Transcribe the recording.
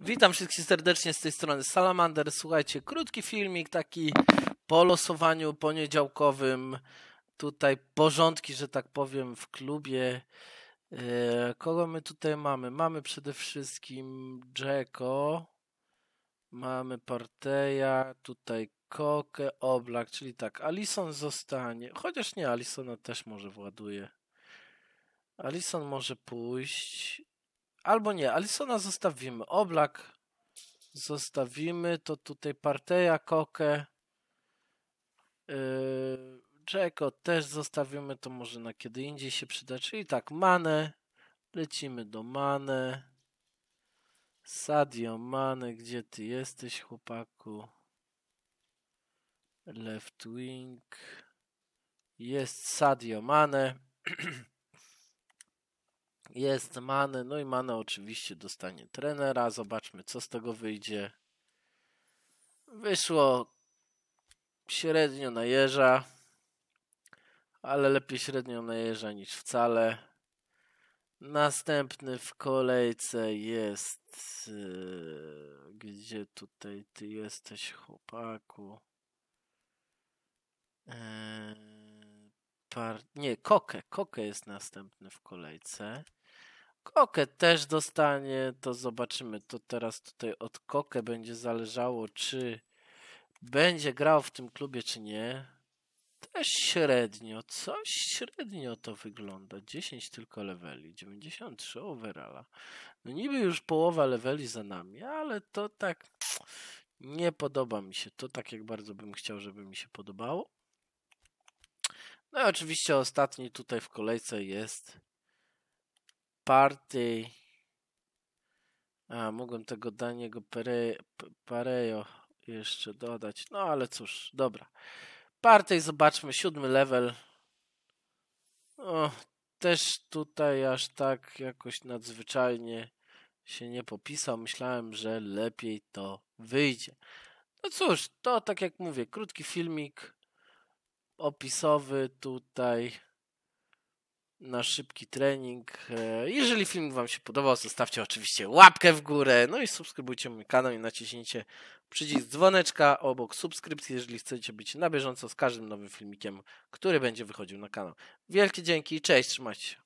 Witam wszystkich serdecznie z tej strony Salamander. Słuchajcie, krótki filmik taki po losowaniu poniedziałkowym. Tutaj porządki, że tak powiem, w klubie. E, kogo my tutaj mamy? Mamy przede wszystkim Jacko, mamy Parteja, tutaj Kokę, Oblak, czyli tak, Alison zostanie, chociaż nie, Alisona też może właduje. Alison może pójść, Albo nie, Alisona zostawimy. Oblak zostawimy. To tutaj Parteja, Kokę. Yy, też zostawimy. To może na kiedy indziej się przyda. Czyli tak, Mane. Lecimy do Mane. Sadio Mane, gdzie ty jesteś, chłopaku? Left wing. Jest Sadio Mane. Jest Mane, no i Mane oczywiście dostanie trenera. Zobaczmy, co z tego wyjdzie. Wyszło średnio na jeża, ale lepiej średnio na jeża niż wcale. Następny w kolejce jest. E, gdzie tutaj ty jesteś, chłopaku? czwarty. Nie, Koke. Koke jest następny w kolejce. Koke też dostanie, to zobaczymy. To teraz tutaj od Koke będzie zależało, czy będzie grał w tym klubie, czy nie. Też średnio, coś średnio to wygląda. 10 tylko leveli, 93 overalla. No niby już połowa leveli za nami, ale to tak nie podoba mi się. To tak jak bardzo bym chciał, żeby mi się podobało. No i oczywiście ostatni tutaj w kolejce jest Party. A, mogłem tego Daniego Parejo jeszcze dodać. No ale cóż, dobra. Party zobaczmy, siódmy level. O, też tutaj aż tak jakoś nadzwyczajnie się nie popisał. Myślałem, że lepiej to wyjdzie. No cóż, to tak jak mówię, krótki filmik opisowy tutaj na szybki trening. E, jeżeli film Wam się podobał, zostawcie oczywiście łapkę w górę, no i subskrybujcie mój kanał i naciśnijcie przycisk dzwoneczka obok subskrypcji, jeżeli chcecie być na bieżąco z każdym nowym filmikiem, który będzie wychodził na kanał. Wielkie dzięki i cześć, trzymajcie się.